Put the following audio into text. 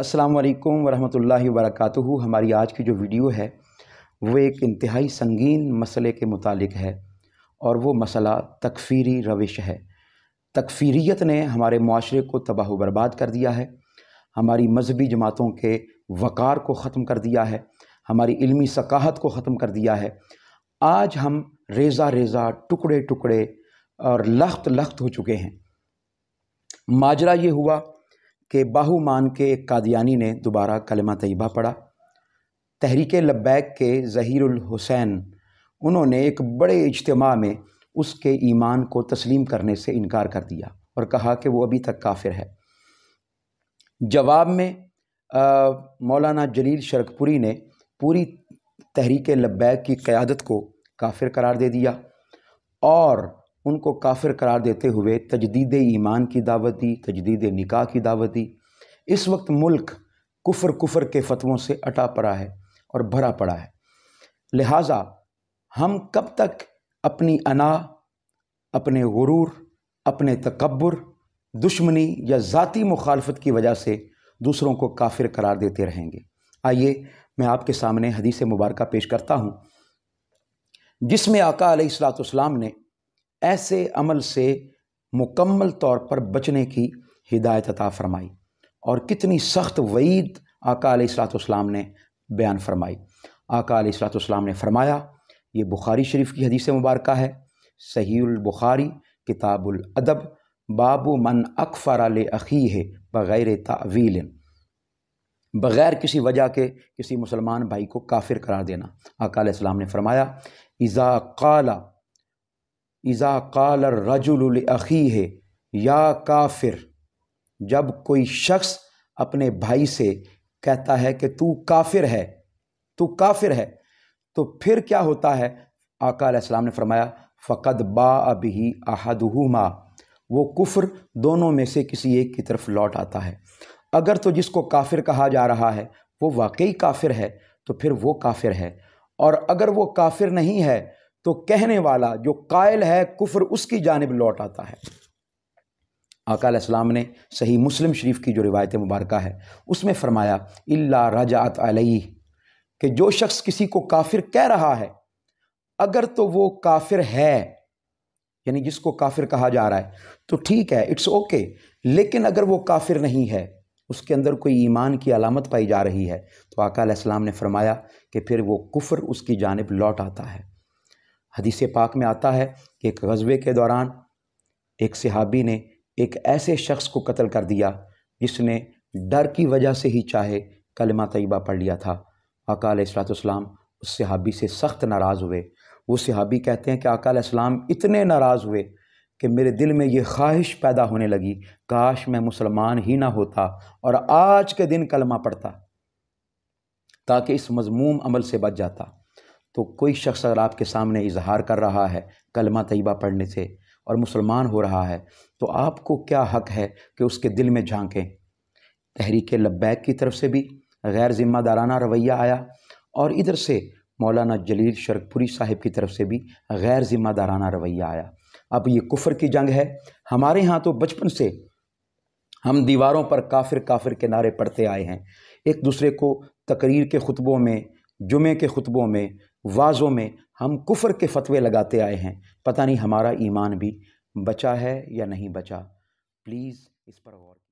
अस्सलाम वालेकुम वरक हमारी आज की जो वीडियो है वो एक इंतहाई संगीन मसले के मुतालिक है और वो मसला तकफीरी रविश है तकफीरीत ने हमारे माशरे को तबाह बर्बाद कर दिया है हमारी मजहबी जमातों के वक़ार को ख़त्म कर दिया है हमारी इल्मी सकाहत को ख़त्म कर दिया है आज हम रेज़ा रेज़ा टुकड़े टुकड़े और लख्त लख्त हो चुके हैं माजरा ये हुआ के बाहु मान के एक कादियानी ने दोबारा कलमा तयबा पढ़ा तहरीक लब्बैक के ज़हीरुल हुसैन उन्होंने एक बड़े इजतम में उसके ईमान को तस्लीम करने से इनकार कर दिया और कहा कि वो अभी तक काफिर है जवाब में आ, मौलाना जलील शरकपुरी ने पूरी तहरीक लब्बैक की क़्यादत को काफिर करार दे दिया और उनको काफिर करार देते हुए तजदीद ईमान की दावत दी तजदीद निकाह की दावत दी इस वक्त मुल्क कुफर कुफर के फतवों से अटा पड़ा है और भरा पड़ा है लिहाजा हम कब तक अपनी अना अपने गुरूर अपने तकबर दुश्मनी या ज़ाती मुखालफत की वजह से दूसरों को काफिर करार देते रहेंगे आइए मैं आपके सामने हदीस मुबारक पेश करता हूँ जिसमें आका अलैहिस्सलाम ने ऐसे अमल से मुकम्मल तौर पर बचने की हिदायत अता फरमाई और कितनी सख्त वईद आका सलाम ने बयान फरमाई आका सलाम ने फरमाया ये बुखारी शरीफ की हदीस मुबारक है सहीबुखारी किताबुल अदब बाबू मन अकफ़र अखी है बग़ैर तावील बग़ैर किसी वजह के किसी मुसलमान भाई को काफिर करार देना अकाल ने फरमाया इज़ा काला इज़ा कल रजुलखी है या काफिर जब कोई शख्स अपने भाई से कहता है कि तू काफिर है तू काफिर है तो फिर क्या होता है आका आकाम ने फरमाया फ़कत बा अब अबी अहदहुमा वो कुफ्र दोनों में से किसी एक की तरफ लौट आता है अगर तो जिसको काफिर कहा जा रहा है वो वाकई काफिर है तो फिर वो काफिर है और अगर वो काफिर नहीं है तो कहने वाला जो कायल है कुफर उसकी जानब लौट आता है आकाम ने सही मुस्लिम शरीफ की जो रिवायत मुबारक है उसमें फ़रमाया इल्ला रजात अलई कि जो शख्स किसी को काफिर कह रहा है अगर तो वो काफिर है यानी जिसको काफिर कहा जा रहा है तो ठीक है इट्स ओके लेकिन अगर वो काफिर नहीं है उसके अंदर कोई ईमान की अलामत पाई जा रही है तो आकाम ने फरमाया कि फिर वो कुफर उसकी जानब लौट आता है हदीस पाक में आता है कि एक गजबे के दौरान एक सिहाबी ने एक ऐसे शख्स को कत्ल कर दिया जिसने डर की वजह से ही चाहे कलमा तयबा पढ़ लिया था अकाल इसलातम उस सिहाबी से सख्त नाराज़ हुए वो सिहाबी कहते हैं कि अकाल इस्लाम इतने नाराज़ हुए कि मेरे दिल में ये ख्वाहिश पैदा होने लगी काश मैं मुसलमान ही ना होता और आज के दिन कलमा पढ़ता ताकि इस मजमूम अमल से बच जाता तो कोई शख्स अगर आपके सामने इजहार कर रहा है कलमा तयबा पढ़ने से और मुसलमान हो रहा है तो आपको क्या हक है कि उसके दिल में झांकें तहरीक लब्बैक की तरफ से भी गैर ज़िम्मेदाराना रवैया आया और इधर से मौलाना जलील शरकपुरी साहिब की तरफ से भी गैर ज़िम्मेदाराना रवैया आया अब ये कुफर की जंग है हमारे यहाँ तो बचपन से हम दीवारों पर काफिर काफिर के नारे पढ़ते आए हैं एक दूसरे को तकरीर के खुतबों में जुमे के खुतबों में वाज़ों में हम कुफ़र के फतवे लगाते आए हैं पता नहीं हमारा ईमान भी बचा है या नहीं बचा प्लीज़ इस पर गौर